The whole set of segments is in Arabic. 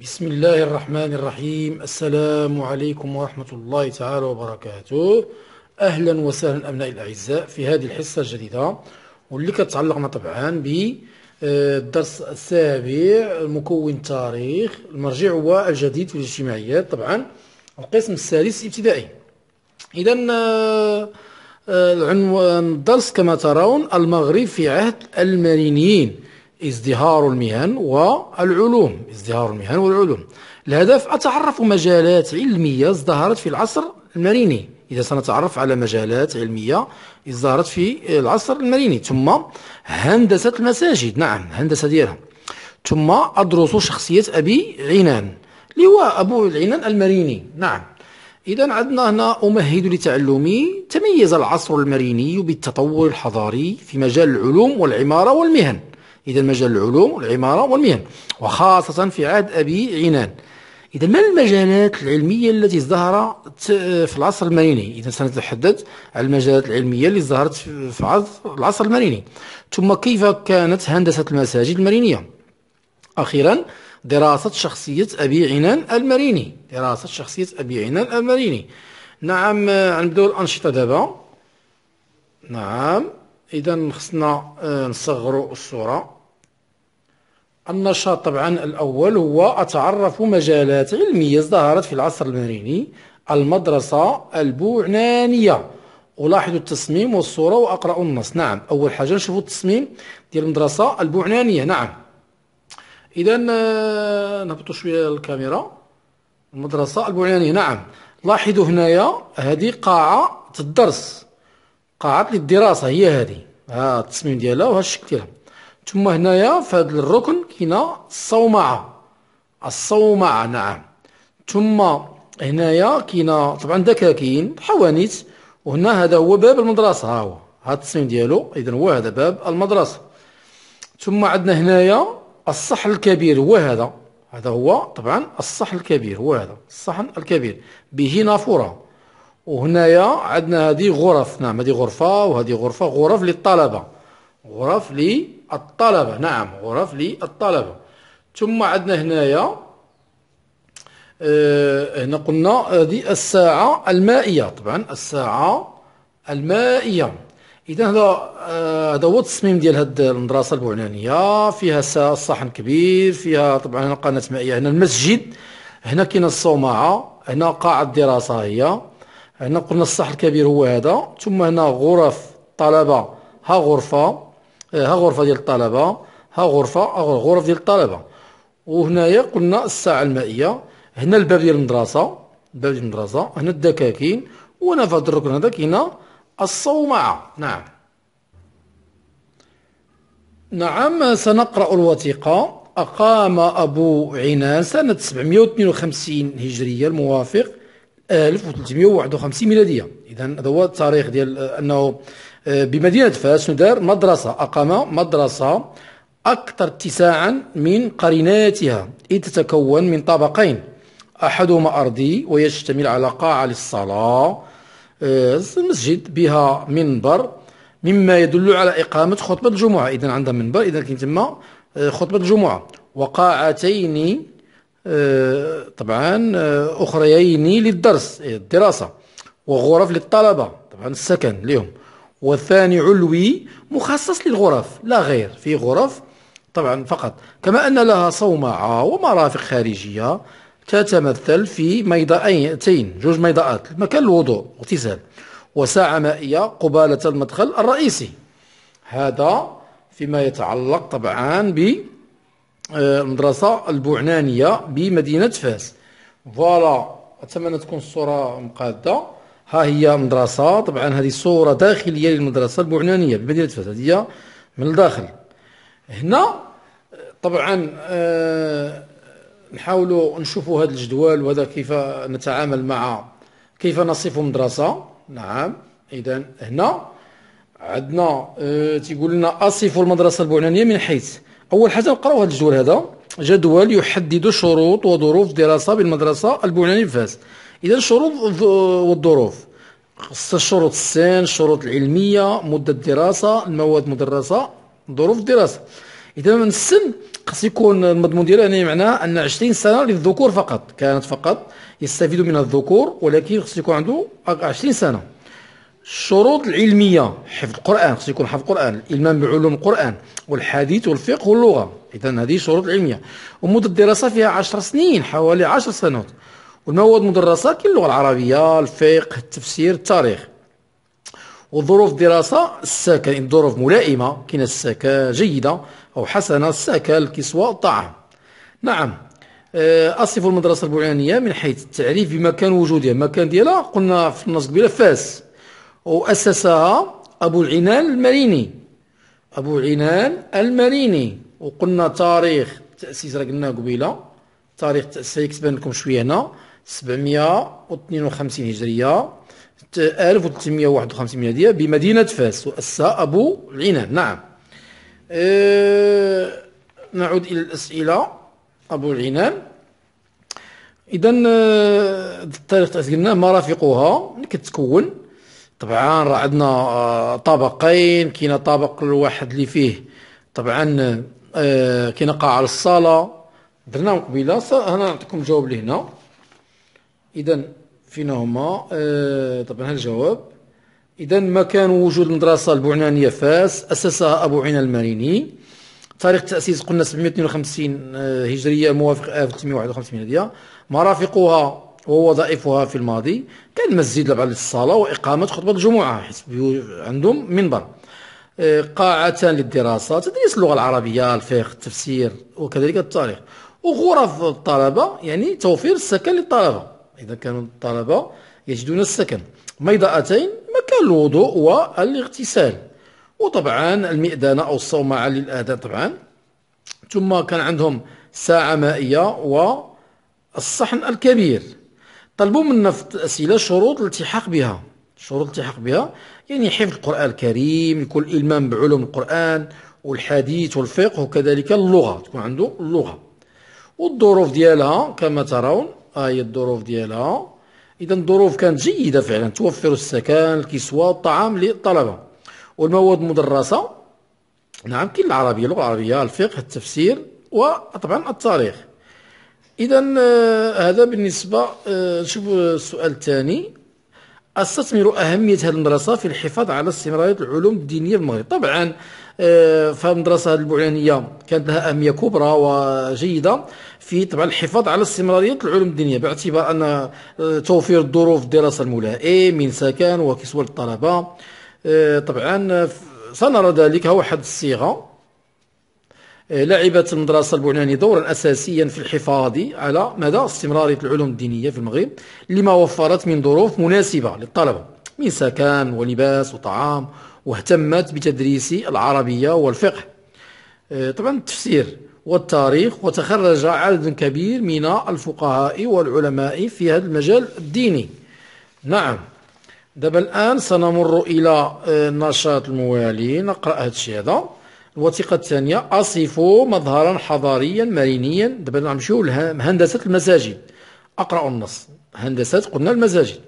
بسم الله الرحمن الرحيم السلام عليكم ورحمة الله تعالى وبركاته أهلا وسهلا أبنائي الأعزاء في هذه الحصة الجديدة واللي كتعلقنا طبعا بالدرس آه، السابع مكون التاريخ المرجع هو الجديد في الاجتماعيات طبعا القسم السادس ابتدائي إذا آه، آه، العنوان الدرس كما ترون المغرب في عهد المرينيين ازدهار المهن والعلوم ازدهار المهن والعلوم الهدف أتعرف مجالات علمية ازدهرت في العصر المريني إذا سنتعرف على مجالات علمية ازدهرت في العصر المريني ثم هندسة المساجد نعم هندسة ديالها ثم أدرس شخصية أبي عنان اللي هو أبو العنان المريني نعم إذا عندنا هنا أمهد لتعلمي تميز العصر المريني بالتطور الحضاري في مجال العلوم والعمارة والمهن إذا مجال العلوم والعمارة والمهن وخاصة في عهد أبي عنان إذا ما المجالات العلمية التي ازدهرت في العصر المريني؟ إذا سنتحدث عن المجالات العلمية اللي ازدهرت في عصر العصر المريني ثم كيف كانت هندسة المساجد المرينية؟ أخيرا دراسة شخصية أبي عنان المريني دراسة شخصية أبي عنان المريني نعم نبداو الأنشطة دابا نعم إذا خصنا آه، نصغروا الصورة النشاط طبعا الأول هو أتعرف مجالات علمية ازدهرت في العصر المريني المدرسة البوعنانية ألاحظ التصميم والصورة وأقرأ النص نعم أول حاجة نشوفوا التصميم ديال المدرسة البوعنانية نعم إذا آه، نهبطوا شوية الكاميرا المدرسة البوعنانية نعم لاحظوا هنايا هذه قاعة الدرس قاعة للدراسة هي هذه ها التصميم ديالها وهذا الشكل ديالها ثم هنايا في هذا الركن كاين الصومعه الصومعه نعم ثم هنايا كاين طبعا دكاكين حوانيت وهنا هذا هو باب المدرسه ها هو هذا التصميم ديالو اذا هو هذا باب المدرسه ثم عندنا هنايا الصحن الكبير هو هذا هذا هو طبعا الصحن الكبير هو هذا الصحن الكبير به نافوره وهنايا عندنا هذه غرف نعم هذه غرفه وهذه غرفه غرف للطلبه غرف للطلبه الطلبة نعم غرف للطلبة ثم عندنا هنايا آه هنا قلنا هذه الساعة المائية طبعا الساعة المائية اذا هذا آه، هذا هو التصميم ديال هاد المدرسه البوعنانيه فيها صحن كبير فيها طبعا هنا قناه مائيه هنا المسجد هنا كاين الصومعه هنا قاعه الدراسه هي هنا قلنا الصحن الكبير هو هذا ثم هنا غرف طلبه ها غرفه إيه، ها غرفه ديال الطلبه ها غرفه غرف ديال الطلبه وهنايا قلنا الساعه المائيه هنا الباب ديال المدرسه الباب ديال المدرسه هنا الدكاكين وهنا في هذا الركن هذا كاينه الصومعه نعم نعم سنقرا الوثيقه أقام أبو عنان سنة 752 هجرية الموافق 1351 ميلادية إذا هذا هو التاريخ ديال آه، أنه بمدينة فاس ندار مدرسة أقام مدرسة أكثر اتساعا من قريناتها إذ تتكون من طبقين أحدهما أرضي ويشتمل على قاعة للصلاة آه، مسجد بها منبر مما يدل على إقامة خطبة الجمعة إذا عندها منبر إذا كان تما آه، خطبة الجمعة وقاعتين آه، طبعا أخريين للدرس الدراسة وغرف للطلبة طبعا السكن لهم والثاني علوي مخصص للغرف لا غير في غرف طبعا فقط كما أن لها صومعة ومرافق خارجية تتمثل في ميضأتين جوج ميضاءات مكان الوضوء اغتسال وساعة مائية قبالة المدخل الرئيسي هذا فيما يتعلق طبعا بالمدرسة آه، البوعنانية بمدينة فاس فوالا أتمنى تكون الصورة مقادة ها هي مدرسة طبعا هذه صورة داخلية للمدرسة البوعنانية بمدينة فاس هذه من الداخل هنا طبعا أه نحاولوا نشوفوا هذا الجدول وهذا كيف نتعامل مع كيف نصف مدرسة نعم إذا هنا عندنا آه، تيقول لنا أصف المدرسة البوعنانية من حيث أول حاجة نقراو هذا الجدول هذا جدول يحدد شروط وظروف دراسة بالمدرسة البوعنانية بفاس اذا شروط والظروف خص الشروط السن الشروط العلميه مده الدراسه المواد المدرسه ظروف الدراسه اذا من السن خص يكون المضمون ديالو يعني معناه ان 20 سنه للذكور فقط كانت فقط يستفيد من الذكور ولكن خص يكون عنده 20 سنه الشروط العلميه حفظ القران خص يكون حفظ القران الالمام بعلوم القران والحديث والفقه واللغه اذا هذه شروط علميه ومده الدراسه فيها 10 سنين حوالي 10 سنوات والمواد المدرسة كاين اللغة العربية الفقه التفسير التاريخ وظروف الدراسة السكن يعني الظروف ظروف ملائمة كاين السكن جيدة أو حسنة السكن الكسوة الطعام نعم آه، أصف المدرسة البوعانية من حيث التعريف بمكان وجودها المكان ديالها قلنا في النص قبيلة فاس وأسسها أبو العنان المريني أبو العنان المريني وقلنا تاريخ التأسيس راه قلنا قبيلة تاريخ التأسيس كتبان لكم شوية هنا 752 هجرية 1351 ميلادية بمدينة فاس وأسس أبو العنان نعم أه نعود إلى الأسئلة أبو العنان إذا أه، التاريخ تاع مرافقها كتكون طبعا راه عندنا أه، طبقين كاين طبق الواحد اللي فيه طبعا أه، كاين قاع الصالة درنا قبيله هنا نعطيكم الجواب لهنا إذا فينا هما آه طبعا الجواب إذا مكان وجود المدرسة البوعنانية فاس أسسها أبو عين المريني تاريخ التأسيس قلنا 752 آه، هجرية موافق 1351 آه، هدية مرافقها ووظائفها في الماضي كان مسجد لبعض الصلاة وإقامة خطبة الجمعة حسب عندهم منبر آه، قاعة للدراسة تدريس اللغة العربية الفقه التفسير وكذلك التاريخ وغرف الطلبة يعني توفير السكن للطلبة إذا كانوا الطلبة يجدون السكن ميضأتين مكان الوضوء والاغتسال وطبعا المئدنة أو الصومعة للآذان طبعا ثم كان عندهم ساعة مائية والصحن الكبير طلبوا منا في الأسئلة شروط الالتحاق بها شروط الالتحاق بها يعني حفظ القرآن الكريم يكون إلمام بعلوم القرآن والحديث والفقه وكذلك اللغة تكون عنده اللغة والظروف ديالها كما ترون هي آية الظروف ديالها اذا الظروف كانت جيده فعلا توفر السكن الكسوه والطعام للطلبه والمواد المدرسه نعم كاين العربيه اللغه العربيه الفقه التفسير وطبعا التاريخ اذا آه، هذا بالنسبه آه، نشوفوا السؤال الثاني استثمر أهمية هذه المدرسة في الحفاظ على استمرارية العلوم الدينية في المغرب طبعا آه، فالمدرسة البعلانية كانت لها أهمية كبرى وجيدة في طبعا الحفاظ على استمرارية العلوم الدينية باعتبار أن آه، توفير الظروف الدراسة الملائمه من سكن وكسوة الطلبة آه، طبعا سنرى ذلك واحد الصيغة لعبت المدرسة البعناني دورا أساسيا في الحفاظ على مدى استمرارية العلوم الدينية في المغرب لما وفرت من ظروف مناسبة للطلبة من سكن ولباس وطعام واهتمت بتدريس العربية والفقه آه، طبعا التفسير والتاريخ وتخرج عدد كبير من الفقهاء والعلماء في هذا المجال الديني نعم دابا الآن سنمر إلى النشاط آه، الموالي نقرأ هذا الشيء هذا الوثيقه الثانيه اصف مظهرا حضاريا مرينيا دابا نمشيو لهندسه المساجد اقرا النص هندسه قلنا المساجد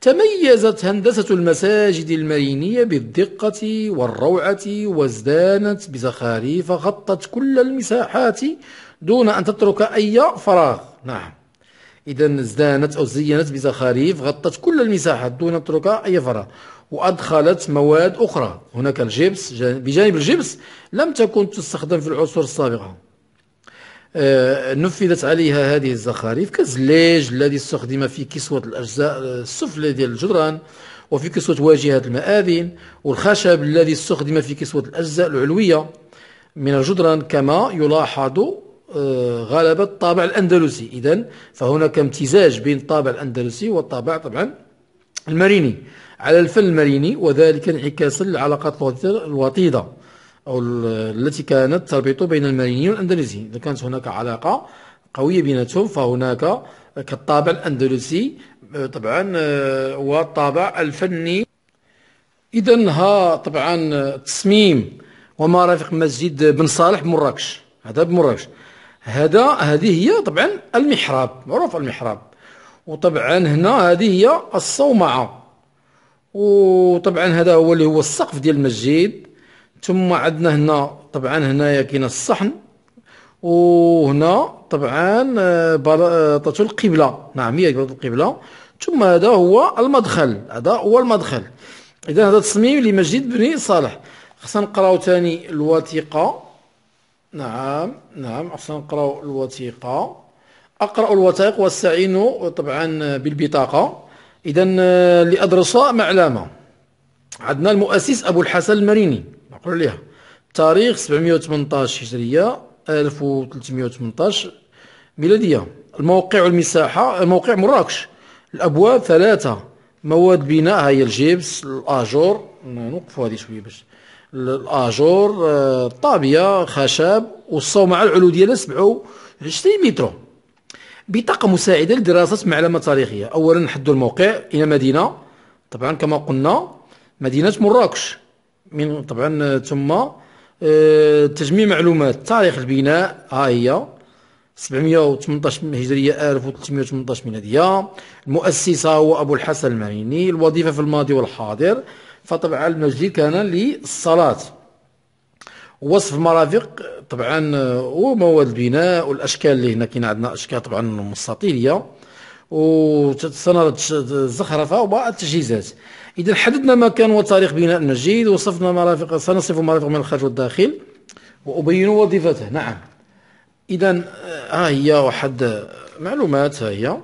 تميزت هندسة المساجد المرينية بالدقة والروعة وازدانت بزخاريف غطت كل المساحات دون أن تترك أي فراغ نعم إذا ازدانت أو زينت بزخاريف غطت كل المساحات دون أن تترك أي فراغ وأدخلت مواد أخرى هناك الجبس بجانب الجبس لم تكن تستخدم في العصور السابقة آه، نفذت عليها هذه الزخارف كالزليج الذي استخدم في كسوة الأجزاء آه، السفلى ديال الجدران وفي كسوة واجهة المآذن والخشب الذي استخدم في كسوة الأجزاء العلوية من الجدران كما يلاحظ آه، غلبة الطابع الأندلسي إذا فهناك امتزاج بين الطابع الأندلسي والطابع طبعا المريني على الفن المريني وذلك انعكاسا للعلاقات الوطيدة أو التي كانت تربط بين المريني والأندلسي إذا كانت هناك علاقة قوية بيناتهم فهناك كالطابع الأندلسي طبعا آه، والطابع الفني إذا ها طبعا تصميم وما رافق مسجد بن صالح بمراكش هذا بمراكش هذا هذه هي طبعا المحراب معروف المحراب وطبعا هنا هذه هي الصومعة وطبعا هذا هو اللي هو السقف ديال المسجد ثم عندنا هنا طبعا هنايا كاين الصحن وهنا طبعا بلاطه آه، القبله نعم هي بلاطه القبله ثم هذا هو المدخل هذا هو المدخل اذا هذا تصميم لمسجد بني صالح خصنا نقراو ثاني الوثيقه نعم نعم خصنا نقراو الوثيقه اقرا الوثائق واستعينوا طبعا بالبطاقه إذا آه، لأدرساء معلمة عندنا المؤسس أبو الحسن المريني نقول لها تاريخ 718 هجرية 1318 ميلادية الموقع والمساحة الموقع مراكش الأبواب ثلاثة مواد بناء هي الجبس الآجور نوقفوا هذه شوية باش الآجور الطابية آه، خشب والصومعة العلو ديالها 27 متر بطاقه مساعده لدراسه معلمه تاريخيه اولا نحدد الموقع الى مدينه طبعا كما قلنا مدينه مراكش من طبعا ثم آه، تجميع معلومات تاريخ البناء ها هي 718 هجرية 1318 ميلادية المؤسسة هو أبو الحسن المريني الوظيفة في الماضي والحاضر فطبعا المسجد كان للصلاة وصف مرافق طبعا ومواد البناء والاشكال اللي هنا كاين عندنا اشكال طبعا مستطيليه وسنرد الزخرفه وبعض التجهيزات اذا حددنا مكان وتاريخ بناء المسجد وصفنا مرافق سنصف مرافق من الخارج والداخل وابين وظيفته نعم اذا آه، ها هي واحد آه، معلومات ها هي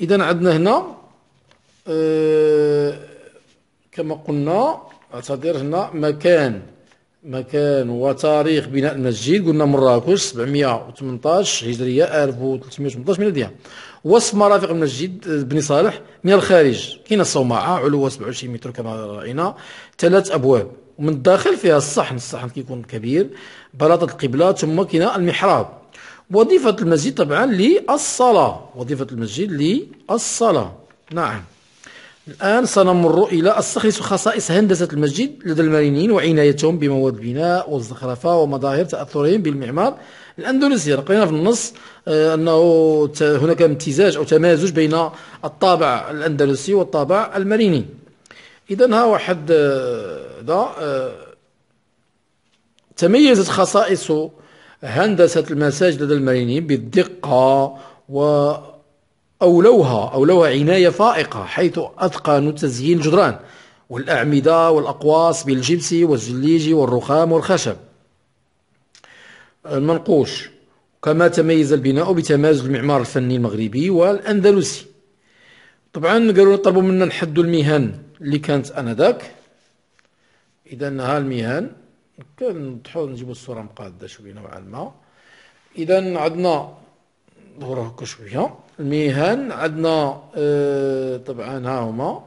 اذا عندنا هنا أه كما قلنا هنا مكان مكان وتاريخ بناء المسجد قلنا مراكش 718 هجرية 1318 ميلادية واسم مرافق المسجد بن صالح من الخارج كاينه الصومعه علوها 27 متر كما راينا ثلاث ابواب ومن الداخل فيها الصحن الصحن كيكون كبير بلاطه القبله ثم كاينه المحراب وظيفه المسجد طبعا للصلاه وظيفه المسجد للصلاه نعم الآن سنمر إلى استخلص خصائص هندسة المسجد لدى المرينيين وعنايتهم بمواد البناء والزخرفة ومظاهر تأثرهم بالمعمار الأندونيسي لقينا في النص آه، أنه هناك امتزاج أو تمازج بين الطابع الأندلسي والطابع المريني إذا ها واحد دا آه، آه، تميزت خصائص هندسة المساجد لدى المرينيين بالدقة و أولوها أولوها عناية فائقة حيث أتقنوا تزيين الجدران والأعمدة والأقواس بالجبس والزليج والرخام والخشب المنقوش كما تميز البناء بتمازج المعمار الفني المغربي والأندلسي طبعا قالوا طلبوا منا نحدوا المهن اللي كانت انذاك اذا ها المهن كنضحوا نجيبوا الصوره مقاده شويه نوعا ما اذا عندنا هكا شويه المهن عندنا اه طبعا ها هما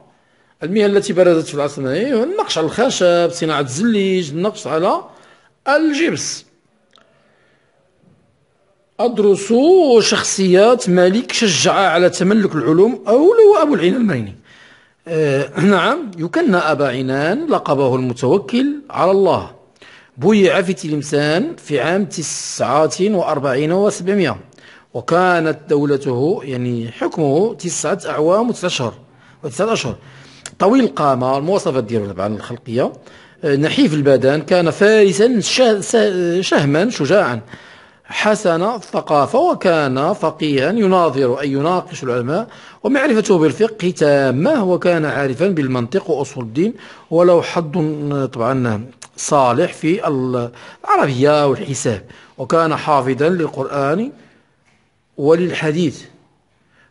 المهن التي برزت في العصر المهني النقش على الخشب صناعه الزليج النقش على الجبس أدرس شخصيات ملك شجع على تملك العلوم أو لو أبو العين المهني آه نعم يكنى أبا عنان لقبه المتوكل على الله بويع في تلمسان في عام تسعة وأربعين وسبعمائة وكانت دولته يعني حكمه تسعة أعوام وتسعة أشهر وتسعة أشهر طويل القامة المواصفات ديالو طبعا الخلقية آه، نحيف البدن كان فارسا شهما شجاعا حسن الثقافة وكان فقيها يناظر أي يناقش العلماء ومعرفته بالفقه تامة وكان عارفا بالمنطق وأصول الدين ولو حظ آه، طبعا صالح في العربية والحساب وكان حافظا للقرآن وللحديث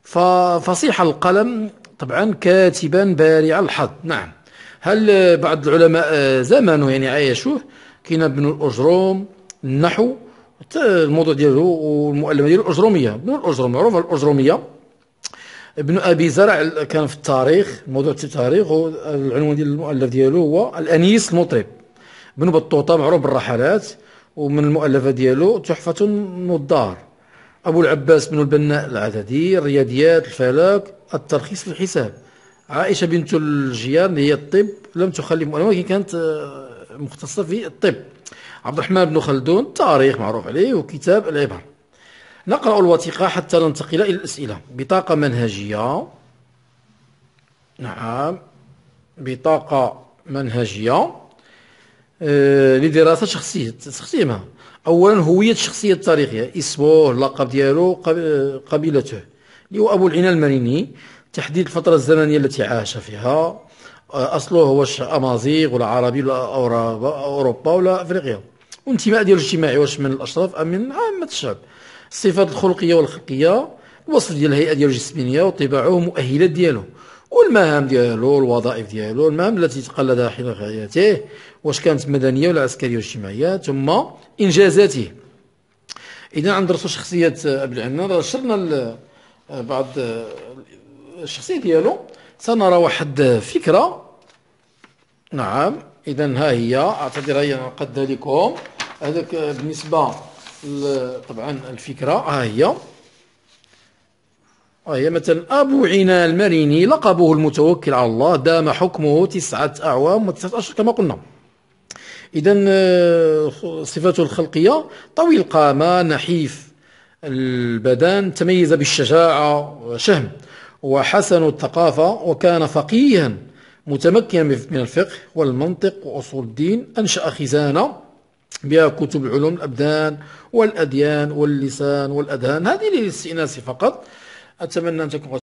ففصيح القلم طبعا كاتبا بارع الحظ نعم هل بعض العلماء زمانه يعني عايشوه كاين ابن الاجروم النحو الموضوع ديالو والمؤلفه ديالو الاجروميه ابن الاجروم معروف الاجروميه ابن ابي زرع كان في التاريخ موضوع في التاريخ والعنوان ديال المؤلف ديالو هو الانيس المطرب ابن بطوطه معروف بالرحلات ومن المؤلفه ديالو تحفه النضار أبو العباس بن البناء العددي الرياضيات الفلك الترخيص الحساب عائشة بنت الجيان هي الطب لم تخلف ولكن كانت آه، مختصة في الطب عبد الرحمن بن خلدون تاريخ معروف عليه وكتاب العبر نقرأ الوثيقة حتى ننتقل إلى الأسئلة بطاقة منهجية نعم بطاقة منهجية آه، لدراسة شخصية تختيمها اولا هويه الشخصيه التاريخيه اسمه اللقب ديالو قبيلته اللي هو ابو العنا المريني تحديد الفتره الزمنيه التي عاش فيها آه، اصله هو امازيغ ولا عربي ولا اوروبا ولا افريقيا وانتماء ديالو الاجتماعي واش من الاشراف ام من عامه الشعب الصفات الخلقيه والخلقيه الوصف ديال الهيئه ديالو الجسمانيه وطباعه ومؤهلات ديالو والمهام ديالو الوظائف ديالو المهام التي تقلدها حين حياته واش كانت مدنيه ولا عسكريه ولا اجتماعيه ثم انجازاته اذا غندرسوا شخصيه ابي العنان شرنا بعض الشخصيه ديالو سنرى واحد فكره نعم اذا ها هي اعتذر هي نقدها لكم هذاك بالنسبه طبعا الفكره ها هي وهي طيب، مثلا أبو عنا المريني لقبه المتوكل على الله دام حكمه تسعة أعوام وتسعة أشهر كما قلنا إذا آه، صفاته الخلقية طويل القامة نحيف البدان تميز بالشجاعة وشهم وحسن الثقافة وكان فقيها متمكنا من الفقه والمنطق وأصول الدين أنشأ خزانة بها كتب علوم الأبدان والأديان واللسان والأذهان هذه للاستئناس فقط أتمنى أن تكون